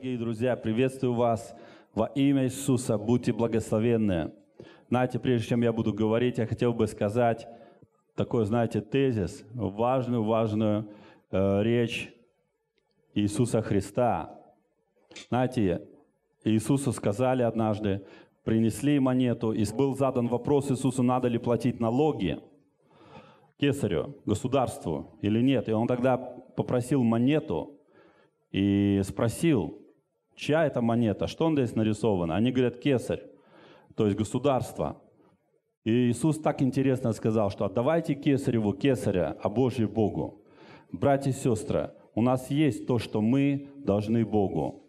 дорогие друзья, приветствую вас во имя Иисуса. Будьте благословенны. Знаете, прежде чем я буду говорить, я хотел бы сказать такой, знаете, тезис, важную, важную э, речь Иисуса Христа. Знаете, Иисусу сказали однажды, принесли монету, и был задан вопрос Иисусу, надо ли платить налоги кесарю, государству или нет. И он тогда попросил монету и спросил, Чья это монета? Что он здесь нарисовано? Они говорят, кесарь, то есть государство. И Иисус так интересно сказал, что отдавайте кесареву кесаря, а Божий Богу. Братья и сестры, у нас есть то, что мы должны Богу.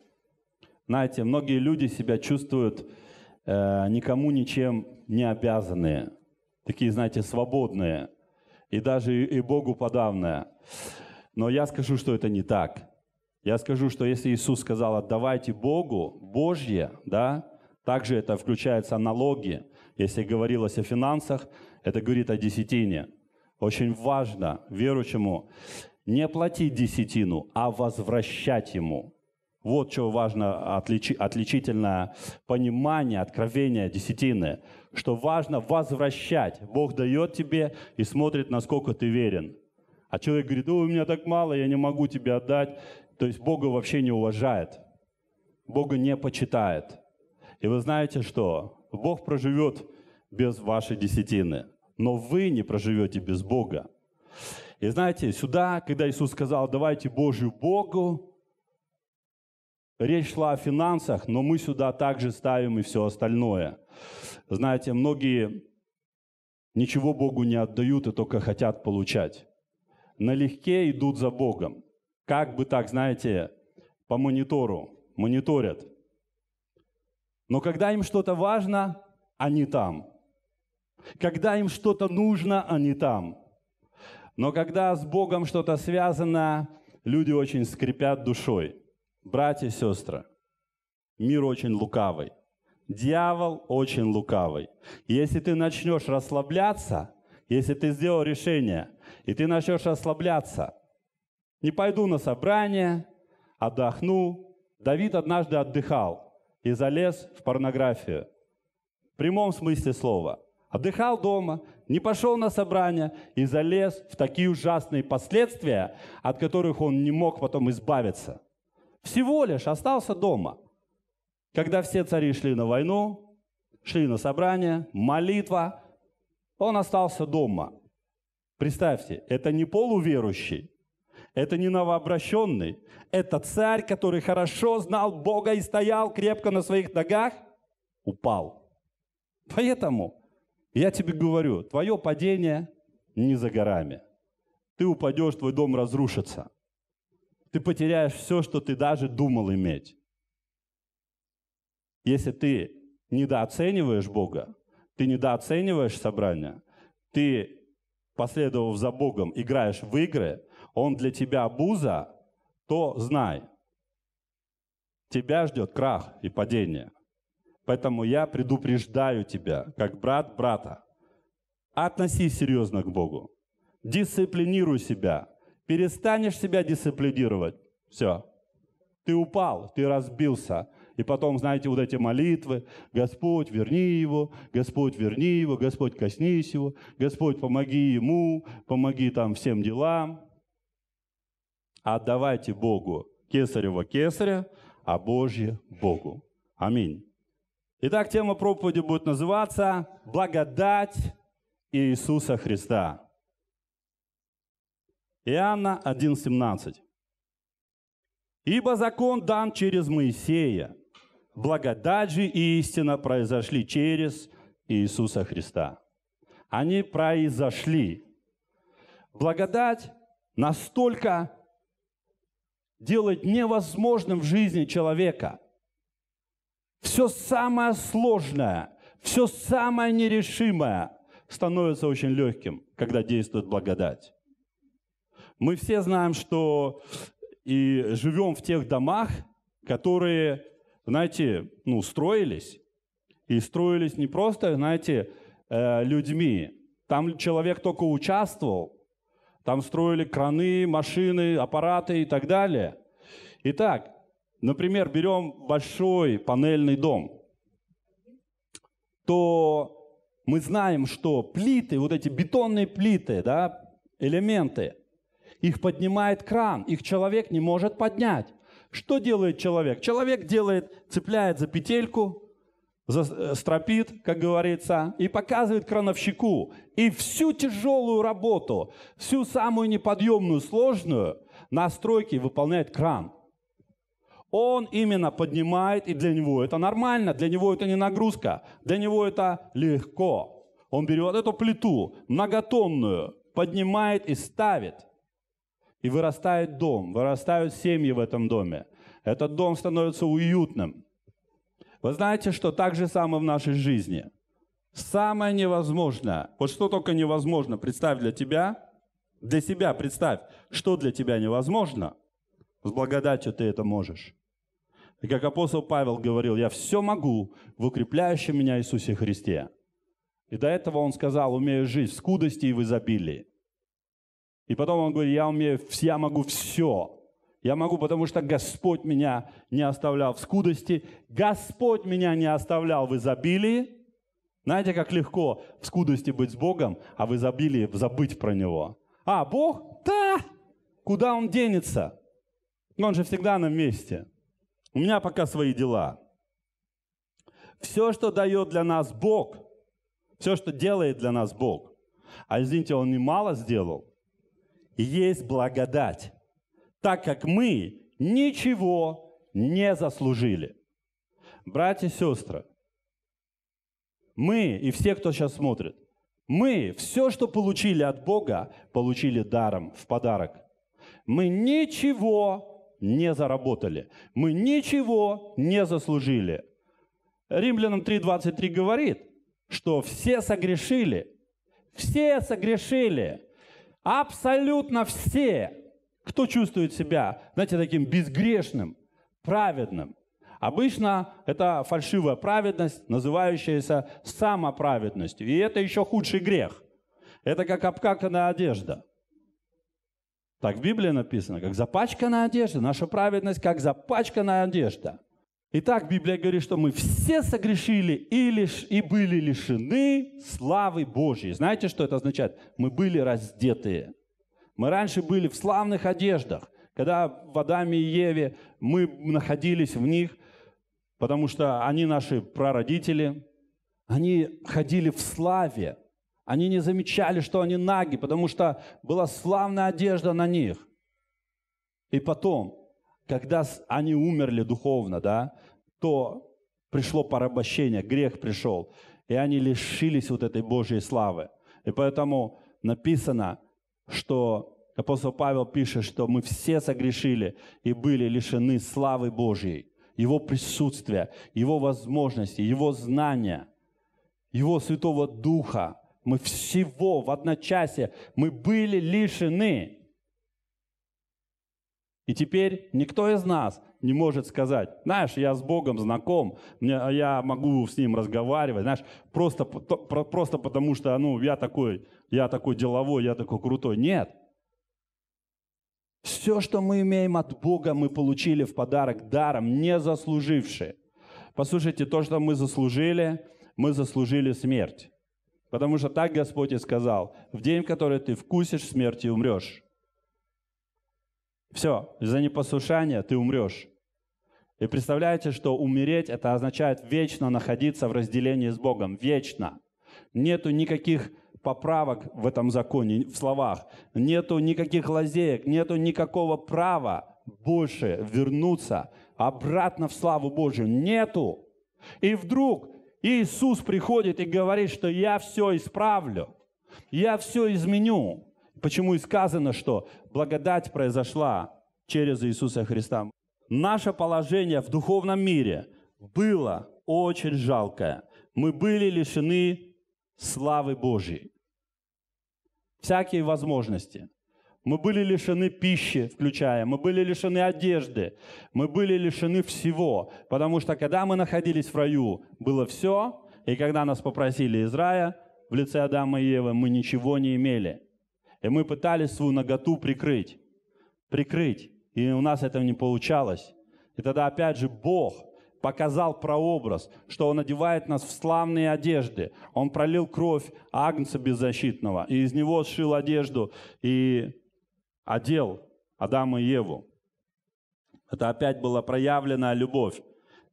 Знаете, многие люди себя чувствуют э, никому ничем не обязанные, такие, знаете, свободные, и даже и, и Богу подавные. Но я скажу, что это не так. Я скажу, что если Иисус сказал «отдавайте Богу Божье», да, также это включается налоги. Если говорилось о финансах, это говорит о десятине. Очень важно верующему не платить десятину, а возвращать ему. Вот что важно, отличи, отличительное понимание, откровение десятины, что важно возвращать. Бог дает тебе и смотрит, насколько ты верен. А человек говорит, о, у меня так мало, я не могу тебе отдать. То есть Бога вообще не уважает, Бога не почитает. И вы знаете что? Бог проживет без вашей десятины, но вы не проживете без Бога. И знаете, сюда, когда Иисус сказал, давайте Божью Богу, речь шла о финансах, но мы сюда также ставим и все остальное. Знаете, многие ничего Богу не отдают и только хотят получать. Налегке идут за Богом как бы так, знаете, по монитору, мониторят. Но когда им что-то важно, они там. Когда им что-то нужно, они там. Но когда с Богом что-то связано, люди очень скрипят душой. Братья и сестры, мир очень лукавый. Дьявол очень лукавый. Если ты начнешь расслабляться, если ты сделал решение, и ты начнешь расслабляться – не пойду на собрание, отдохну. Давид однажды отдыхал и залез в порнографию. В прямом смысле слова. Отдыхал дома, не пошел на собрание и залез в такие ужасные последствия, от которых он не мог потом избавиться. Всего лишь остался дома. Когда все цари шли на войну, шли на собрание, молитва, он остался дома. Представьте, это не полуверующий, это не новообращенный, это царь, который хорошо знал Бога и стоял крепко на своих ногах, упал. Поэтому я тебе говорю, твое падение не за горами. Ты упадешь, твой дом разрушится. Ты потеряешь все, что ты даже думал иметь. Если ты недооцениваешь Бога, ты недооцениваешь собрание, ты, последовав за Богом, играешь в игры, он для тебя обуза, то знай, тебя ждет крах и падение. Поэтому я предупреждаю тебя, как брат брата. Относись серьезно к Богу. Дисциплинируй себя. Перестанешь себя дисциплинировать. Все. Ты упал, ты разбился. И потом, знаете, вот эти молитвы, Господь, верни его, Господь, верни его, Господь, коснись его, Господь, помоги ему, помоги там всем делам. Отдавайте Богу кесарево кесаря, а Божье Богу. Аминь. Итак, тема проповеди будет называться «Благодать Иисуса Христа». Иоанна 1,17. «Ибо закон дан через Моисея, благодать же и истина произошли через Иисуса Христа». Они произошли. Благодать настолько делает невозможным в жизни человека. Все самое сложное, все самое нерешимое становится очень легким, когда действует благодать. Мы все знаем, что и живем в тех домах, которые, знаете, ну, строились. И строились не просто, знаете, э, людьми. Там человек только участвовал, там строили краны, машины, аппараты и так далее. Итак, например, берем большой панельный дом, то мы знаем, что плиты, вот эти бетонные плиты, да, элементы, их поднимает кран, их человек не может поднять. Что делает человек? Человек делает, цепляет за петельку, Э, стропит, как говорится, и показывает крановщику. И всю тяжелую работу, всю самую неподъемную, сложную на стройке выполняет кран. Он именно поднимает, и для него это нормально, для него это не нагрузка, для него это легко. Он берет эту плиту многотонную, поднимает и ставит. И вырастает дом, вырастают семьи в этом доме. Этот дом становится уютным. Вы знаете, что так же самое в нашей жизни. Самое невозможное, вот что только невозможно, представь для тебя, для себя представь, что для тебя невозможно, с благодатью ты это можешь. И как апостол Павел говорил, я все могу в укрепляющем меня Иисусе Христе. И до этого он сказал, умею жить в скудости и в изобилии. И потом он говорит, я умею, я могу все я могу, потому что Господь меня не оставлял в скудости, Господь меня не оставлял в изобилии. Знаете, как легко в скудости быть с Богом, а в изобилии забыть про Него. А, Бог? Да! Куда Он денется? Он же всегда на месте. У меня пока свои дела. Все, что дает для нас Бог, все, что делает для нас Бог, а извините, Он немало сделал, есть благодать так как мы ничего не заслужили. Братья и сестры, мы и все, кто сейчас смотрит, мы все, что получили от Бога, получили даром в подарок. Мы ничего не заработали, мы ничего не заслужили. Римлянам 3.23 говорит, что все согрешили, все согрешили, абсолютно все кто чувствует себя, знаете, таким безгрешным, праведным? Обычно это фальшивая праведность, называющаяся самоправедностью. И это еще худший грех. Это как обкаканная одежда. Так в Библии написано, как запачканная одежда. Наша праведность как запачканная одежда. Итак, Библия говорит, что мы все согрешили и, лиш, и были лишены славы Божьей. Знаете, что это означает? Мы были раздетые. Мы раньше были в славных одеждах, когда в Адаме и Еве мы находились в них, потому что они наши прародители, они ходили в славе, они не замечали, что они наги, потому что была славная одежда на них. И потом, когда они умерли духовно, да, то пришло порабощение, грех пришел, и они лишились вот этой Божьей славы. И поэтому написано – что апостол Павел пишет, что мы все согрешили и были лишены славы Божьей, Его присутствия, Его возможности, Его знания, Его Святого Духа. Мы всего в одночасье, мы были лишены. И теперь никто из нас не может сказать, знаешь, я с Богом знаком, а я могу с Ним разговаривать, знаешь, просто, просто потому что, ну, я такой, я такой деловой, я такой крутой. Нет. Все, что мы имеем от Бога, мы получили в подарок даром, не заслужившие. Послушайте, то, что мы заслужили, мы заслужили смерть. Потому что так Господь и сказал, в день, в который ты вкусишь смерти, и умрешь. Все, из за непослушание ты умрешь. И представляете, что умереть это означает вечно находиться в разделении с Богом, вечно. Нету никаких поправок в этом законе, в словах. Нету никаких лазеек, нету никакого права больше вернуться обратно в славу Божию. Нету. И вдруг Иисус приходит и говорит, что я все исправлю, я все изменю. Почему и сказано, что благодать произошла через Иисуса Христа. Наше положение в духовном мире было очень жалкое. Мы были лишены славы Божьей, всякие возможности. Мы были лишены пищи, включая, мы были лишены одежды, мы были лишены всего, потому что когда мы находились в раю, было все, и когда нас попросили из рая в лице Адама и Евы, мы ничего не имели – и мы пытались свою ноготу прикрыть. Прикрыть. И у нас это не получалось. И тогда опять же Бог показал прообраз, что Он одевает нас в славные одежды. Он пролил кровь Агнца беззащитного, и из него сшил одежду и одел Адама и Еву. Это опять была проявленная любовь,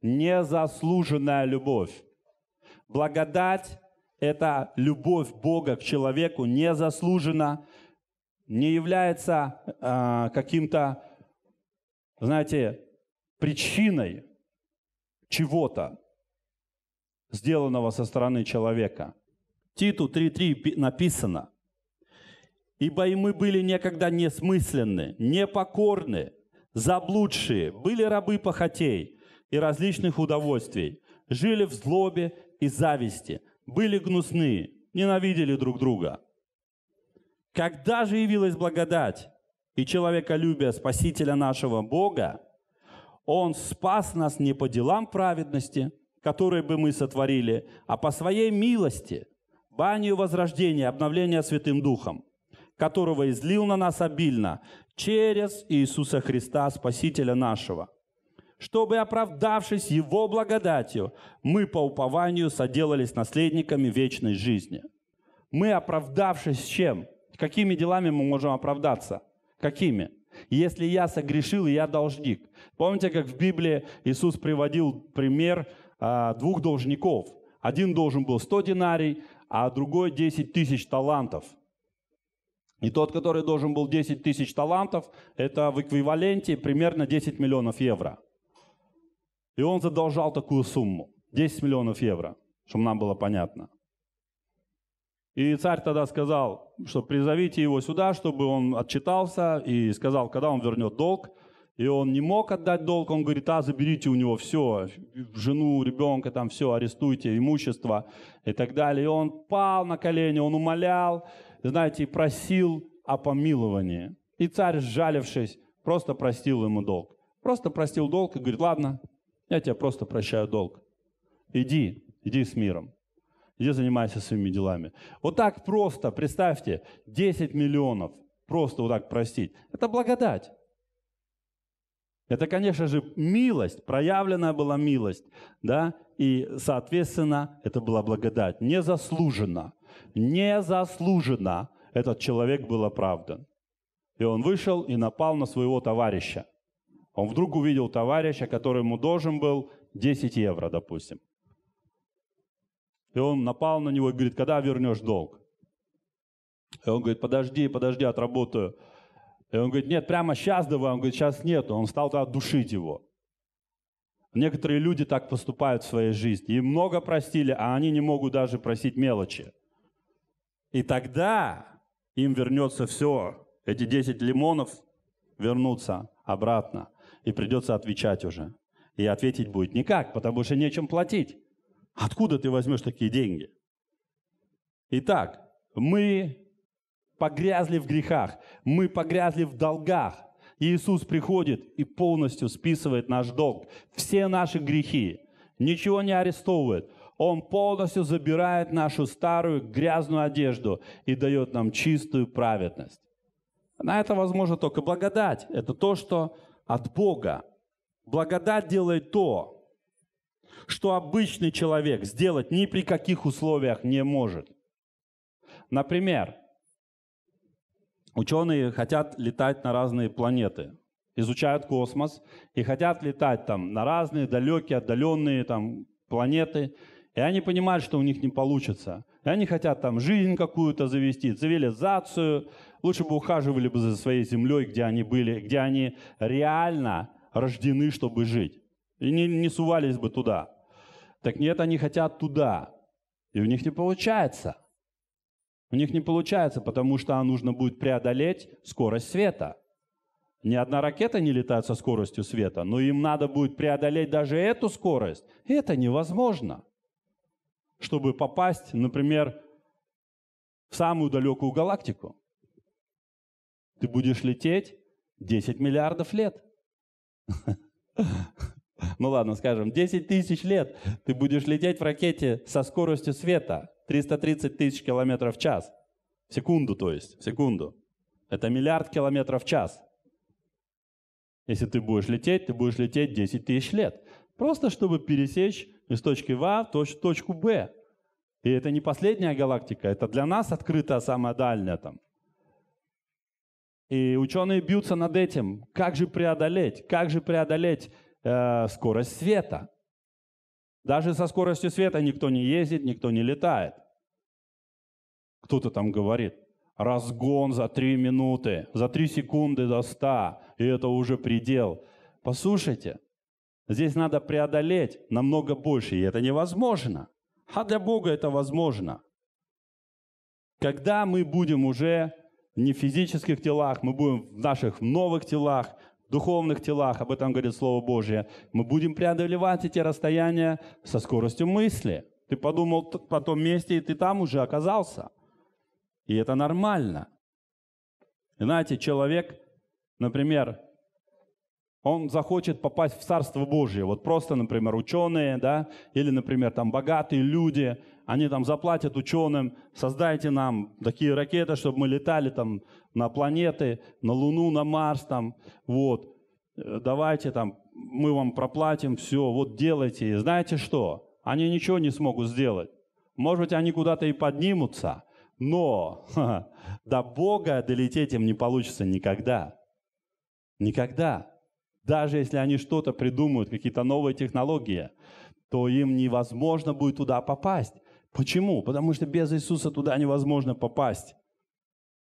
незаслуженная любовь. Благодать это любовь Бога к человеку не заслужена, не является э, каким-то, знаете, причиной чего-то, сделанного со стороны человека. Титу 3.3 написано, «Ибо и мы были некогда несмысленны, непокорны, заблудшие, были рабы похотей и различных удовольствий, жили в злобе и зависти, были гнусны, ненавидели друг друга. Когда же явилась благодать и человеколюбие Спасителя нашего Бога, Он спас нас не по делам праведности, которые бы мы сотворили, а по Своей милости, банию возрождения, обновления Святым Духом, которого излил на нас обильно через Иисуса Христа, Спасителя нашего – чтобы, оправдавшись Его благодатью, мы по упованию соделались наследниками вечной жизни. Мы, оправдавшись чем? Какими делами мы можем оправдаться? Какими? Если я согрешил, я должник. Помните, как в Библии Иисус приводил пример а, двух должников? Один должен был 100 динарий, а другой 10 тысяч талантов. И тот, который должен был 10 тысяч талантов, это в эквиваленте примерно 10 миллионов евро – и он задолжал такую сумму, 10 миллионов евро, чтобы нам было понятно. И царь тогда сказал, что призовите его сюда, чтобы он отчитался, и сказал, когда он вернет долг. И он не мог отдать долг, он говорит, а заберите у него все, жену, ребенка, там все, арестуйте, имущество и так далее. И он пал на колени, он умолял, знаете, просил о помиловании. И царь, сжалившись, просто простил ему долг. Просто простил долг и говорит, ладно, я тебя просто прощаю долг. Иди, иди с миром. Иди занимайся своими делами. Вот так просто, представьте, 10 миллионов просто вот так простить. Это благодать. Это, конечно же, милость, проявленная была милость, да, и, соответственно, это была благодать. Незаслуженно, незаслуженно этот человек был оправдан. И он вышел и напал на своего товарища. Он вдруг увидел товарища, который ему должен был 10 евро, допустим. И он напал на него и говорит, когда вернешь долг? И он говорит, подожди, подожди, отработаю. И он говорит, нет, прямо сейчас давай. Он говорит, сейчас нет. Он стал тогда душить его. Некоторые люди так поступают в своей жизни. Им много простили, а они не могут даже просить мелочи. И тогда им вернется все. Эти 10 лимонов вернутся обратно и придется отвечать уже. И ответить будет никак, потому что нечем платить. Откуда ты возьмешь такие деньги? Итак, мы погрязли в грехах, мы погрязли в долгах. Иисус приходит и полностью списывает наш долг, все наши грехи, ничего не арестовывает. Он полностью забирает нашу старую грязную одежду и дает нам чистую праведность. На это возможно только благодать. Это то, что от Бога. Благодать делает то, что обычный человек сделать ни при каких условиях не может. Например, ученые хотят летать на разные планеты, изучают космос и хотят летать там на разные далекие, отдаленные там планеты. И они понимают, что у них не получится. И они хотят там жизнь какую-то завести, цивилизацию, Лучше бы ухаживали бы за своей землей, где они были, где они реально рождены, чтобы жить. И не, не сувались бы туда. Так нет, они хотят туда. И у них не получается. У них не получается, потому что нужно будет преодолеть скорость света. Ни одна ракета не летает со скоростью света, но им надо будет преодолеть даже эту скорость. И это невозможно. Чтобы попасть, например, в самую далекую галактику. Ты будешь лететь 10 миллиардов лет. Ну ладно, скажем, 10 тысяч лет ты будешь лететь в ракете со скоростью света 330 тысяч километров в час. В секунду, то есть, в секунду. Это миллиард километров в час. Если ты будешь лететь, ты будешь лететь 10 тысяч лет. Просто чтобы пересечь из точки А в точку Б. И это не последняя галактика, это для нас открытая самая дальняя там. И ученые бьются над этим. Как же преодолеть? Как же преодолеть э, скорость света? Даже со скоростью света никто не ездит, никто не летает. Кто-то там говорит, разгон за 3 минуты, за 3 секунды до 100, и это уже предел. Послушайте, здесь надо преодолеть намного больше, и это невозможно. А для Бога это возможно. Когда мы будем уже не в физических телах, мы будем в наших новых телах, духовных телах, об этом говорит Слово Божье. Мы будем преодолевать эти расстояния со скоростью мысли. Ты подумал по том месте, и ты там уже оказался. И это нормально. И знаете, человек, например, он захочет попасть в Царство Божье. Вот просто, например, ученые, да, или, например, там богатые люди – они там заплатят ученым, создайте нам такие ракеты, чтобы мы летали там на планеты, на Луну, на Марс там, вот, э, давайте там, мы вам проплатим все, вот делайте. И знаете что? Они ничего не смогут сделать. Может быть, они куда-то и поднимутся, но ха -ха, до Бога долететь им не получится никогда. Никогда. Даже если они что-то придумают, какие-то новые технологии, то им невозможно будет туда попасть. Почему? Потому что без Иисуса туда невозможно попасть.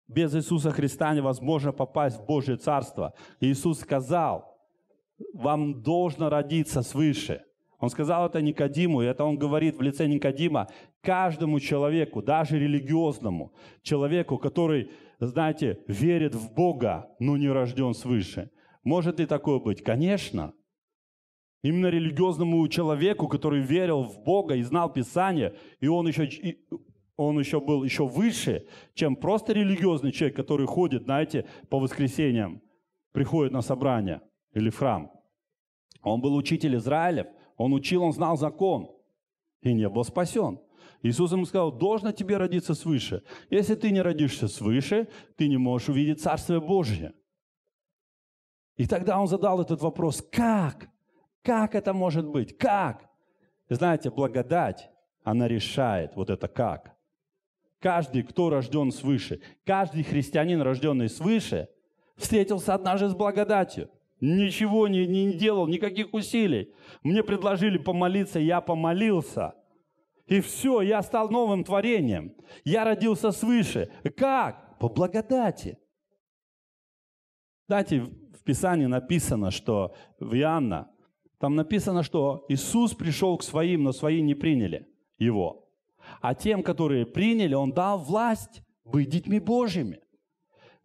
Без Иисуса Христа невозможно попасть в Божье Царство. Иисус сказал, вам должно родиться свыше. Он сказал это Никодиму, и это он говорит в лице Никодима, каждому человеку, даже религиозному человеку, который, знаете, верит в Бога, но не рожден свыше. Может ли такое быть? Конечно. Именно религиозному человеку, который верил в Бога и знал Писание, и он еще, и он еще был еще выше, чем просто религиозный человек, который ходит, знаете, по воскресеньям, приходит на собрание или в храм. Он был учитель Израилев, он учил, он знал закон и не был спасен. Иисус ему сказал, должно тебе родиться свыше. Если ты не родишься свыше, ты не можешь увидеть Царствие Божье. И тогда он задал этот вопрос, как как это может быть? Как? Знаете, благодать, она решает вот это как. Каждый, кто рожден свыше, каждый христианин, рожденный свыше, встретился однажды с благодатью. Ничего не, не делал, никаких усилий. Мне предложили помолиться, я помолился. И все, я стал новым творением. Я родился свыше. Как? По благодати. Знаете, в Писании написано, что в Иоанна там написано, что Иисус пришел к своим, но свои не приняли его. А тем, которые приняли, он дал власть быть детьми Божьими.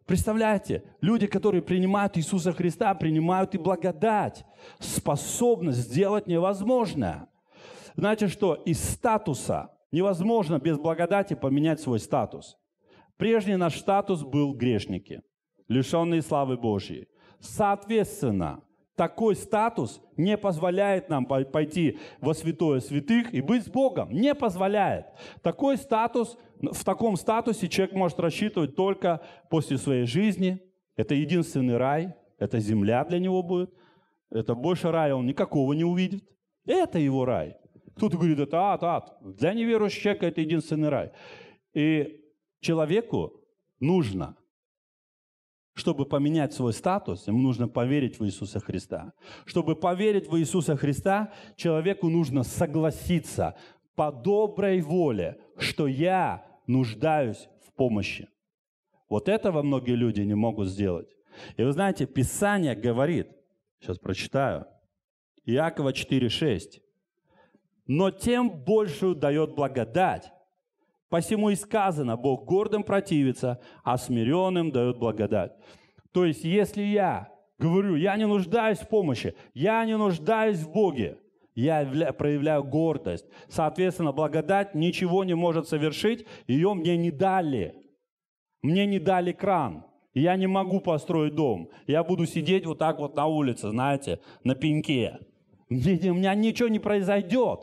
Представляете, люди, которые принимают Иисуса Христа, принимают и благодать, способность сделать невозможное. Знаете что, из статуса невозможно без благодати поменять свой статус. Прежний наш статус был грешники, лишенные славы Божьей. Соответственно, такой статус не позволяет нам пойти во святое святых и быть с Богом. Не позволяет. Такой статус, в таком статусе человек может рассчитывать только после своей жизни. Это единственный рай, это земля для него будет. Это больше рая он никакого не увидит. Это его рай. Кто-то говорит, это ад, ад. Для неверующего человека это единственный рай. И человеку нужно – чтобы поменять свой статус, ему нужно поверить в Иисуса Христа. Чтобы поверить в Иисуса Христа, человеку нужно согласиться по доброй воле, что я нуждаюсь в помощи. Вот этого многие люди не могут сделать. И вы знаете, Писание говорит, сейчас прочитаю, Иакова 4,6, «Но тем большую дает благодать, Посему и сказано, Бог гордым противится, а смиренным дает благодать. То есть, если я говорю, я не нуждаюсь в помощи, я не нуждаюсь в Боге, я проявляю гордость. Соответственно, благодать ничего не может совершить, ее мне не дали. Мне не дали кран. Я не могу построить дом. Я буду сидеть вот так вот на улице, знаете, на пеньке. У меня ничего не произойдет.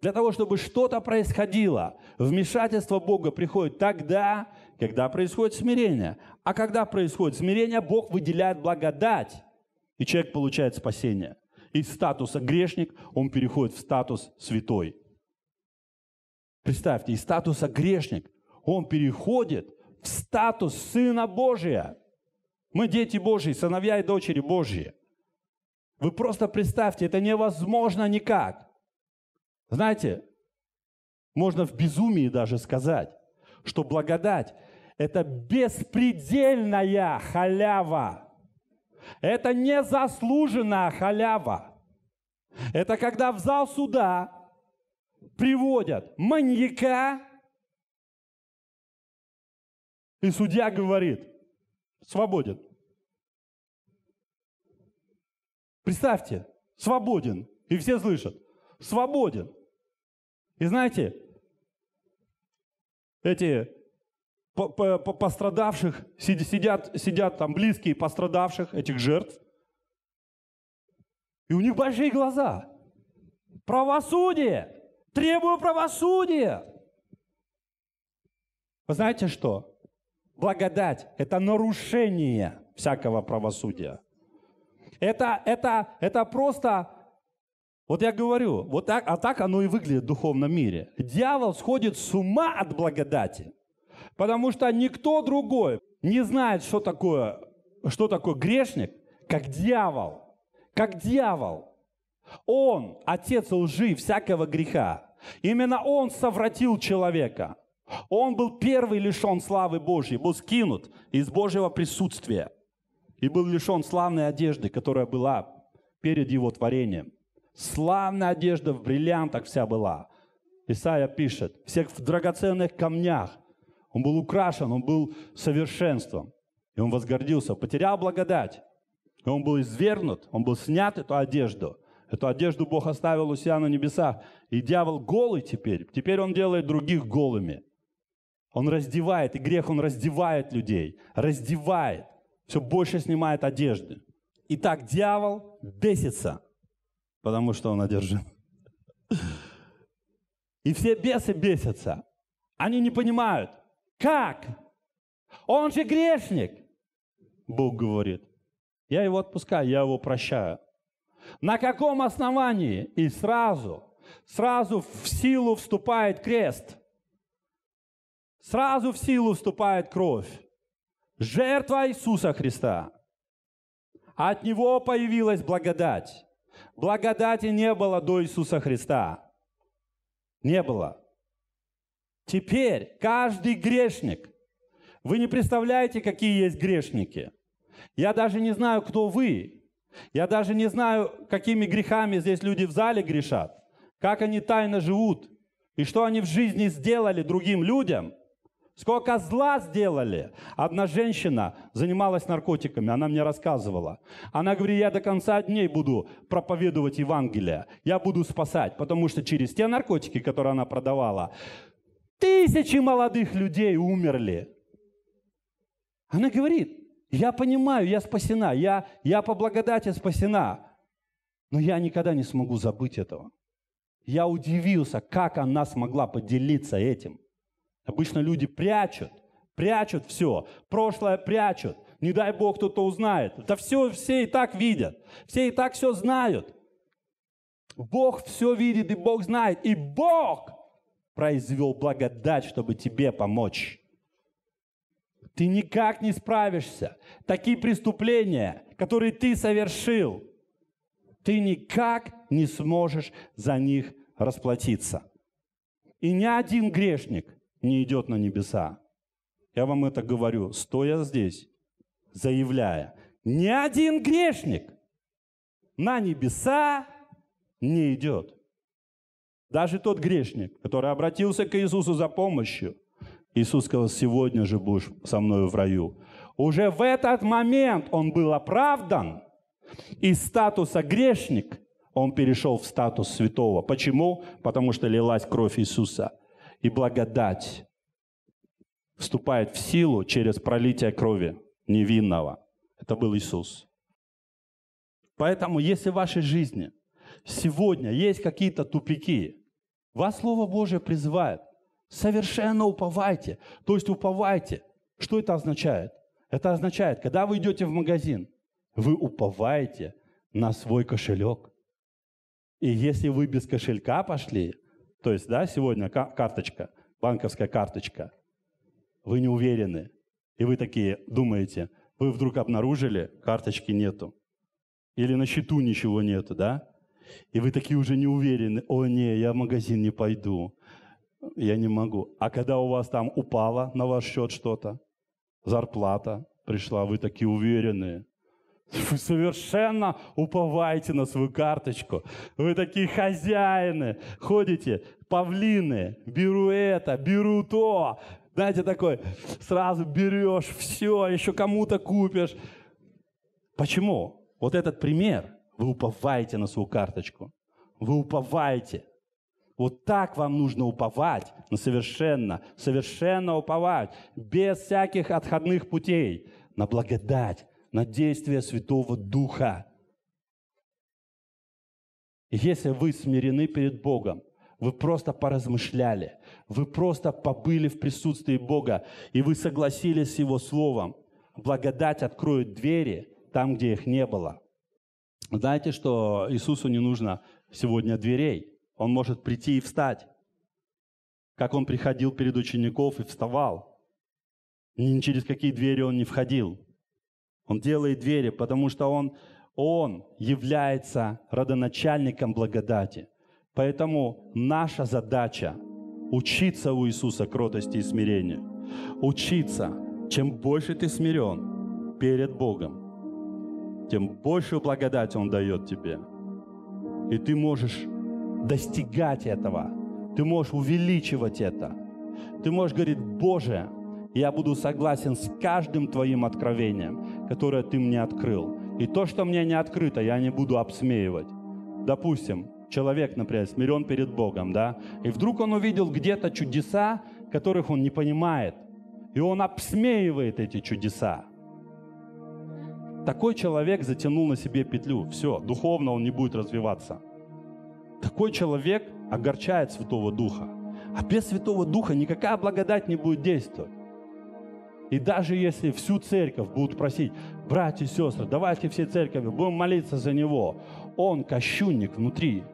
Для того, чтобы что-то происходило, вмешательство Бога приходит тогда, когда происходит смирение. А когда происходит смирение, Бог выделяет благодать, и человек получает спасение. Из статуса грешник он переходит в статус святой. Представьте, из статуса грешник он переходит в статус Сына Божия. Мы дети Божьи, сыновья и дочери Божьи. Вы просто представьте, это невозможно никак. Знаете, можно в безумии даже сказать, что благодать – это беспредельная халява. Это незаслуженная халява. Это когда в зал суда приводят маньяка, и судья говорит, свободен. Представьте, свободен. И все слышат, свободен. И знаете, эти пострадавших, сидят, сидят там близкие пострадавших, этих жертв, и у них большие глаза. Правосудие! Требую правосудия! Вы знаете что? Благодать – это нарушение всякого правосудия. Это, это, это просто вот я говорю, вот так, а так оно и выглядит в духовном мире. Дьявол сходит с ума от благодати, потому что никто другой не знает, что такое, что такое грешник, как дьявол. Как дьявол. Он отец лжи всякого греха. Именно он совратил человека. Он был первый лишен славы Божьей, был скинут из Божьего присутствия и был лишен славной одежды, которая была перед его творением. Славная одежда в бриллиантах вся была. Исаия пишет, всех в драгоценных камнях. Он был украшен, он был совершенством. И он возгордился, потерял благодать. И он был извернут, он был снят, эту одежду. Эту одежду Бог оставил у себя на небесах. И дьявол голый теперь. Теперь он делает других голыми. Он раздевает, и грех он раздевает людей. Раздевает. Все больше снимает одежды. Итак, дьявол бесится – потому что он одержим. И все бесы бесятся. Они не понимают, как? Он же грешник. Бог говорит, я его отпускаю, я его прощаю. На каком основании? И сразу, сразу в силу вступает крест. Сразу в силу вступает кровь. Жертва Иисуса Христа. От Него появилась благодать. Благодати не было до Иисуса Христа. Не было. Теперь каждый грешник, вы не представляете, какие есть грешники. Я даже не знаю, кто вы. Я даже не знаю, какими грехами здесь люди в зале грешат, как они тайно живут, и что они в жизни сделали другим людям – Сколько зла сделали. Одна женщина занималась наркотиками, она мне рассказывала. Она говорит, я до конца дней буду проповедовать Евангелие, я буду спасать, потому что через те наркотики, которые она продавала, тысячи молодых людей умерли. Она говорит, я понимаю, я спасена, я, я по благодати спасена, но я никогда не смогу забыть этого. Я удивился, как она смогла поделиться этим – Обычно люди прячут, прячут все, прошлое прячут. Не дай Бог кто-то узнает. Да все, все и так видят, все и так все знают. Бог все видит, и Бог знает, и Бог произвел благодать, чтобы тебе помочь. Ты никак не справишься. Такие преступления, которые ты совершил, ты никак не сможешь за них расплатиться. И ни один грешник не идет на небеса. Я вам это говорю, стоя здесь, заявляя, ни один грешник на небеса не идет. Даже тот грешник, который обратился к Иисусу за помощью, Иисус сказал, сегодня же будешь со мною в раю. Уже в этот момент он был оправдан, из статуса грешник он перешел в статус святого. Почему? Потому что лилась кровь Иисуса – и благодать вступает в силу через пролитие крови невинного. Это был Иисус. Поэтому, если в вашей жизни сегодня есть какие-то тупики, вас Слово Божье призывает, совершенно уповайте. То есть уповайте. Что это означает? Это означает, когда вы идете в магазин, вы уповаете на свой кошелек. И если вы без кошелька пошли, то есть, да, сегодня карточка, банковская карточка. Вы не уверены. И вы такие думаете, вы вдруг обнаружили, карточки нету. Или на счету ничего нету, да? И вы такие уже не уверены, о не, я в магазин не пойду, я не могу. А когда у вас там упало на ваш счет что-то, зарплата пришла, вы такие уверенные, вы совершенно уповаете на свою карточку. Вы такие хозяины, ходите, павлины, беру это, беру то. Знаете, такой, сразу берешь все, еще кому-то купишь. Почему? Вот этот пример. Вы уповаете на свою карточку. Вы уповаете. Вот так вам нужно уповать, но совершенно, совершенно уповать, без всяких отходных путей, на благодать, на действие Святого Духа. И если вы смирены перед Богом, вы просто поразмышляли, вы просто побыли в присутствии Бога, и вы согласились с Его Словом, благодать откроет двери там, где их не было. Знаете, что Иисусу не нужно сегодня дверей. Он может прийти и встать. Как он приходил перед учеников и вставал. Ни через какие двери он не входил. Он делает двери, потому что Он, он является родоначальником благодати. Поэтому наша задача – учиться у Иисуса кротости и смирению. Учиться. Чем больше ты смирен перед Богом, тем большую благодать Он дает тебе. И ты можешь достигать этого. Ты можешь увеличивать это. Ты можешь говорить, Боже, я буду согласен с каждым Твоим откровением которое ты мне открыл. И то, что мне не открыто, я не буду обсмеивать. Допустим, человек, например, смирен перед Богом, да, и вдруг он увидел где-то чудеса, которых он не понимает, и он обсмеивает эти чудеса. Такой человек затянул на себе петлю, все, духовно он не будет развиваться. Такой человек огорчает Святого Духа. А без Святого Духа никакая благодать не будет действовать. И даже если всю церковь будут просить, братья и сестры, давайте все церкови, будем молиться за него, он кощунник внутри,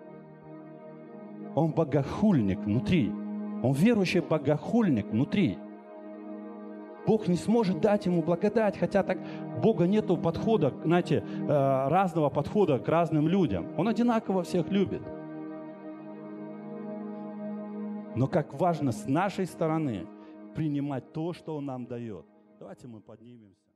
он богохульник внутри, он верующий богохульник внутри. Бог не сможет дать ему благодать, хотя так Бога нету подхода, знаете, э, разного подхода к разным людям. Он одинаково всех любит. Но как важно с нашей стороны – принимать то, что Он нам дает. Давайте мы поднимемся.